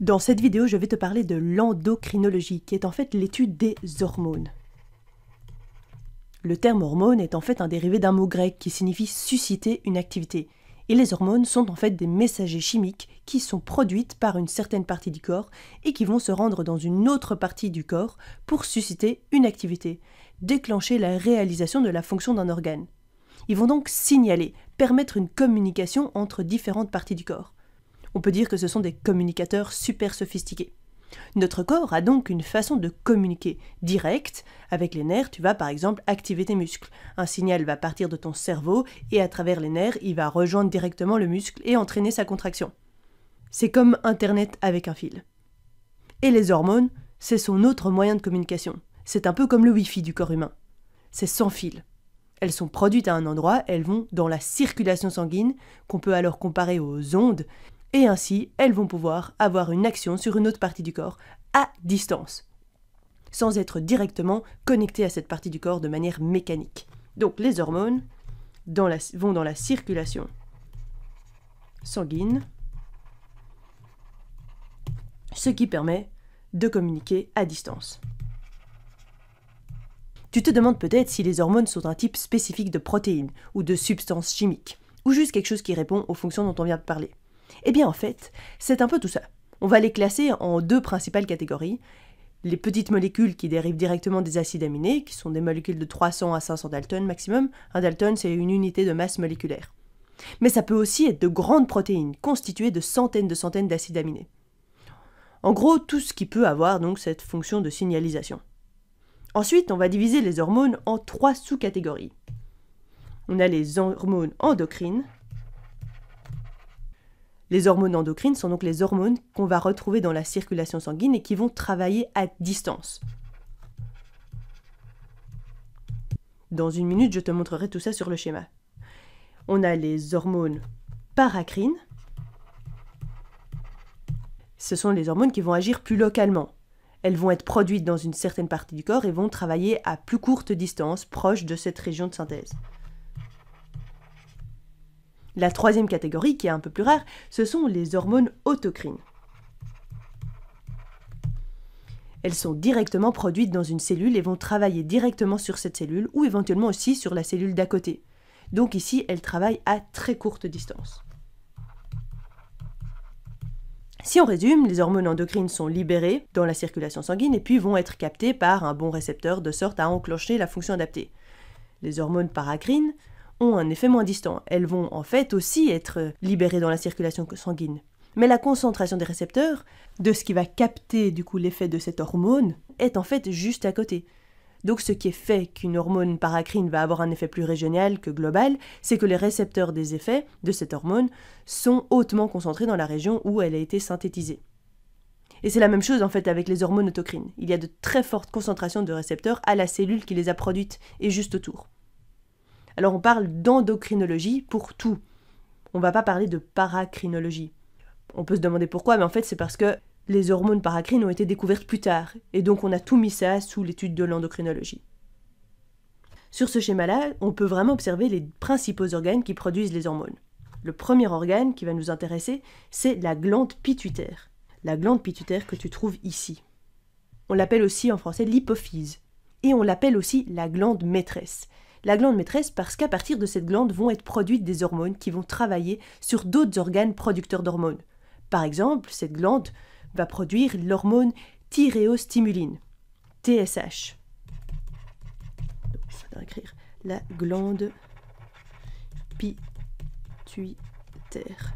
Dans cette vidéo, je vais te parler de l'endocrinologie, qui est en fait l'étude des hormones. Le terme hormone est en fait un dérivé d'un mot grec qui signifie susciter une activité. Et les hormones sont en fait des messagers chimiques qui sont produites par une certaine partie du corps et qui vont se rendre dans une autre partie du corps pour susciter une activité, déclencher la réalisation de la fonction d'un organe. Ils vont donc signaler, permettre une communication entre différentes parties du corps. On peut dire que ce sont des communicateurs super sophistiqués. Notre corps a donc une façon de communiquer directe. Avec les nerfs, tu vas par exemple activer tes muscles. Un signal va partir de ton cerveau et à travers les nerfs, il va rejoindre directement le muscle et entraîner sa contraction. C'est comme Internet avec un fil. Et les hormones, c'est son autre moyen de communication. C'est un peu comme le Wi-Fi du corps humain. C'est sans fil. Elles sont produites à un endroit, elles vont dans la circulation sanguine, qu'on peut alors comparer aux ondes, et ainsi elles vont pouvoir avoir une action sur une autre partie du corps à distance, sans être directement connectées à cette partie du corps de manière mécanique. Donc les hormones vont dans la circulation sanguine, ce qui permet de communiquer à distance. Tu te demandes peut-être si les hormones sont un type spécifique de protéines ou de substances chimiques, ou juste quelque chose qui répond aux fonctions dont on vient de parler. Eh bien en fait, c'est un peu tout ça. On va les classer en deux principales catégories. Les petites molécules qui dérivent directement des acides aminés, qui sont des molécules de 300 à 500 daltons maximum. Un dalton, c'est une unité de masse moléculaire. Mais ça peut aussi être de grandes protéines, constituées de centaines de centaines d'acides aminés. En gros, tout ce qui peut avoir donc cette fonction de signalisation. Ensuite, on va diviser les hormones en trois sous-catégories. On a les hormones endocrines, les hormones endocrines sont donc les hormones qu'on va retrouver dans la circulation sanguine et qui vont travailler à distance. Dans une minute, je te montrerai tout ça sur le schéma. On a les hormones paracrines. Ce sont les hormones qui vont agir plus localement. Elles vont être produites dans une certaine partie du corps et vont travailler à plus courte distance, proche de cette région de synthèse. La troisième catégorie, qui est un peu plus rare, ce sont les hormones autocrines. Elles sont directement produites dans une cellule et vont travailler directement sur cette cellule ou éventuellement aussi sur la cellule d'à côté. Donc ici, elles travaillent à très courte distance. Si on résume, les hormones endocrines sont libérées dans la circulation sanguine et puis vont être captées par un bon récepteur de sorte à enclencher la fonction adaptée. Les hormones paracrines un effet moins distant. Elles vont en fait aussi être libérées dans la circulation sanguine. Mais la concentration des récepteurs, de ce qui va capter du coup l'effet de cette hormone, est en fait juste à côté. Donc ce qui est fait qu'une hormone paracrine va avoir un effet plus régional que global, c'est que les récepteurs des effets de cette hormone sont hautement concentrés dans la région où elle a été synthétisée. Et c'est la même chose en fait avec les hormones autocrines. Il y a de très fortes concentrations de récepteurs à la cellule qui les a produites et juste autour. Alors on parle d'endocrinologie pour tout. On ne va pas parler de paracrinologie. On peut se demander pourquoi, mais en fait c'est parce que les hormones paracrines ont été découvertes plus tard, et donc on a tout mis ça sous l'étude de l'endocrinologie. Sur ce schéma-là, on peut vraiment observer les principaux organes qui produisent les hormones. Le premier organe qui va nous intéresser, c'est la glande pituitaire. La glande pituitaire que tu trouves ici. On l'appelle aussi en français l'hypophyse. Et on l'appelle aussi la glande maîtresse la glande maîtresse parce qu'à partir de cette glande vont être produites des hormones qui vont travailler sur d'autres organes producteurs d'hormones. Par exemple, cette glande va produire l'hormone thyréostimuline, TSH. écrire la glande pituitaire.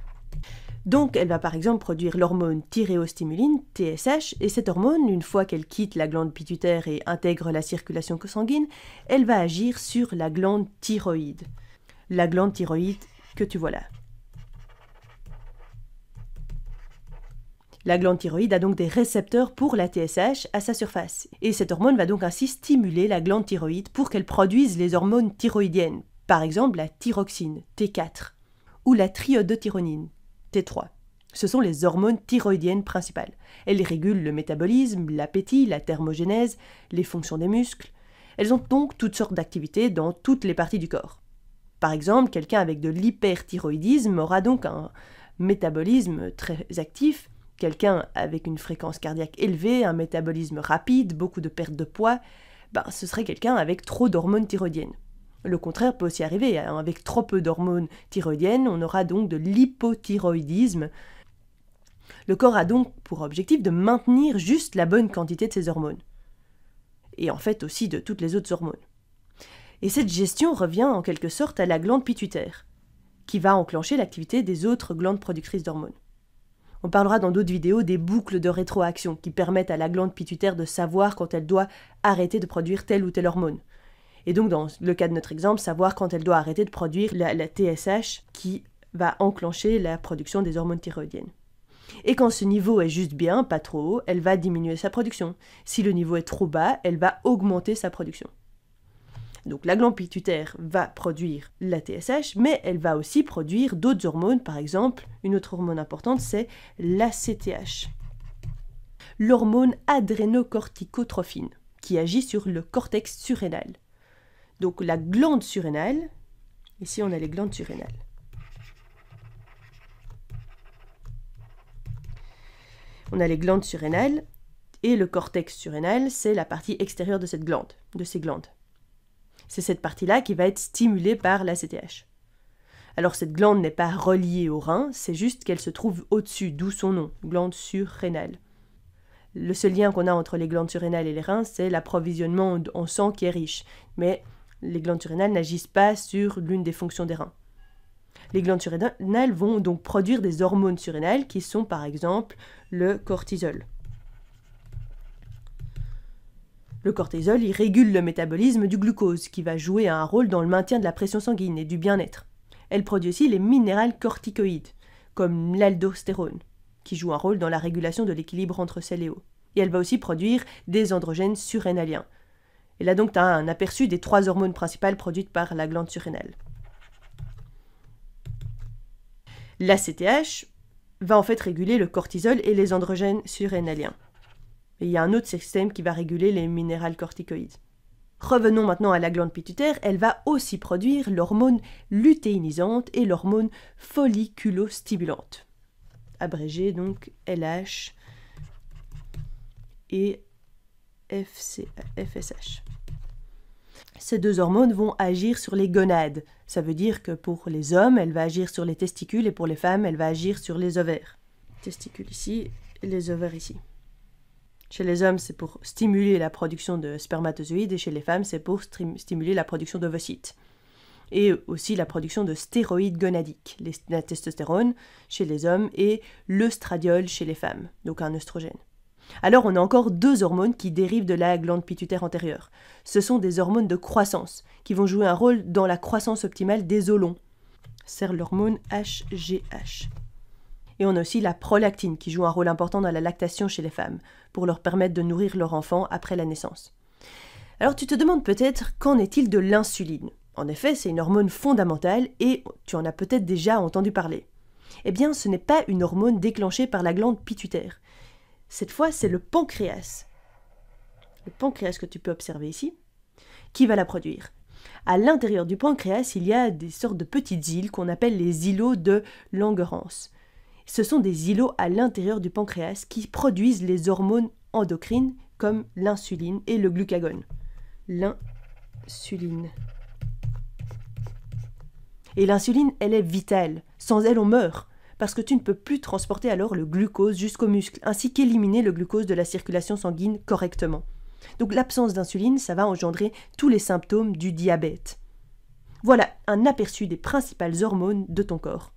Donc elle va par exemple produire l'hormone thyréostimuline, TSH, et cette hormone, une fois qu'elle quitte la glande pituitaire et intègre la circulation sanguine, elle va agir sur la glande thyroïde. La glande thyroïde que tu vois là. La glande thyroïde a donc des récepteurs pour la TSH à sa surface. Et cette hormone va donc ainsi stimuler la glande thyroïde pour qu'elle produise les hormones thyroïdiennes, par exemple la thyroxine, T4, ou la triodothyronine, T3. Ce sont les hormones thyroïdiennes principales. Elles régulent le métabolisme, l'appétit, la thermogénèse, les fonctions des muscles. Elles ont donc toutes sortes d'activités dans toutes les parties du corps. Par exemple, quelqu'un avec de l'hyperthyroïdisme aura donc un métabolisme très actif, quelqu'un avec une fréquence cardiaque élevée, un métabolisme rapide, beaucoup de perte de poids, ben, ce serait quelqu'un avec trop d'hormones thyroïdiennes. Le contraire peut aussi arriver. Hein. Avec trop peu d'hormones thyroïdiennes, on aura donc de l'hypothyroïdisme. Le corps a donc pour objectif de maintenir juste la bonne quantité de ces hormones. Et en fait aussi de toutes les autres hormones. Et cette gestion revient en quelque sorte à la glande pituitaire, qui va enclencher l'activité des autres glandes productrices d'hormones. On parlera dans d'autres vidéos des boucles de rétroaction qui permettent à la glande pituitaire de savoir quand elle doit arrêter de produire telle ou telle hormone. Et donc, dans le cas de notre exemple, savoir quand elle doit arrêter de produire la, TSH qui va enclencher la production des hormones thyroïdiennes. Et quand ce niveau est juste bien, pas trop haut, elle va diminuer sa production. Si le niveau est trop bas, elle va augmenter sa production. Donc la glande pituitaire va produire la TSH, mais elle va aussi produire d'autres hormones. Par exemple, une autre hormone importante, c'est la CTH. l'hormone adrénocorticotrophine, qui agit sur le cortex surrénal. Donc la glande surrénale, ici on a les glandes surrénales. On a les glandes surrénales et le cortex surrénal, c'est la partie extérieure de cette glande, de ces glandes. C'est cette partie-là qui va être stimulée par la CTH. Alors cette glande n'est pas reliée au rein, c'est juste qu'elle se trouve au-dessus, d'où son nom, glande surrénale. Le seul lien qu'on a entre les glandes surrénales et les reins, c'est l'approvisionnement en sang qui est riche. Mais les glandes surrénales n'agissent pas sur l'une des fonctions des reins. Les glandes surrénales vont donc produire des hormones surrénales qui sont par exemple le cortisol. Le cortisol, régule le métabolisme du glucose qui va jouer un rôle dans le maintien de la pression sanguine et du bien-être. Elle produit aussi les minéraux corticoïdes, comme l'aldostérone, qui joue un rôle dans la régulation de l'équilibre entre sel et eau. Et elle va aussi produire des androgènes surrénaliens, et là donc, tu as un aperçu des trois hormones principales produites par la glande surrénale. L'ACTH va en fait réguler le cortisol et les androgènes surrénaliens. Et il y a un autre système qui va réguler les minérales corticoïdes. Revenons maintenant à la glande pituitaire, elle va aussi produire l'hormone lutéinisante et l'hormone folliculostimulante, abrégée donc LH et FSH. Ces deux hormones vont agir sur les gonades. Ça veut dire que pour les hommes, elle va agir sur les testicules et pour les femmes, elle va agir sur les ovaires. Testicules ici, les ovaires ici. Chez les hommes, c'est pour stimuler la production de spermatozoïdes et chez les femmes, c'est pour stimuler la production d'ovocytes. Et aussi la production de stéroïdes gonadiques, la testostérone chez les hommes et le chez les femmes, donc un œstrogène. Alors on a encore deux hormones qui dérivent de la glande pituitaire antérieure. Ce sont des hormones de croissance, qui vont jouer un rôle dans la croissance optimale des olons. C'est l'hormone HGH. Et on a aussi la prolactine qui joue un rôle important dans la lactation chez les femmes, pour leur permettre de nourrir leur enfant après la naissance. Alors tu te demandes peut-être qu'en est-il de l'insuline En effet, c'est une hormone fondamentale et tu en as peut-être déjà entendu parler. Eh bien, ce n'est pas une hormone déclenchée par la glande pituitaire. Cette fois, c'est le pancréas. Le pancréas que tu peux observer ici, qui va la produire. À l'intérieur du pancréas, il y a des sortes de petites îles qu'on appelle les îlots de Langerhans. Ce sont des îlots à l'intérieur du pancréas qui produisent les hormones endocrines comme l'insuline et le glucagone. L'insuline. Et l'insuline, elle est vitale. Sans elle, on meurt parce que tu ne peux plus transporter alors le glucose jusqu'au muscle, ainsi qu'éliminer le glucose de la circulation sanguine correctement. Donc l'absence d'insuline, ça va engendrer tous les symptômes du diabète. Voilà un aperçu des principales hormones de ton corps.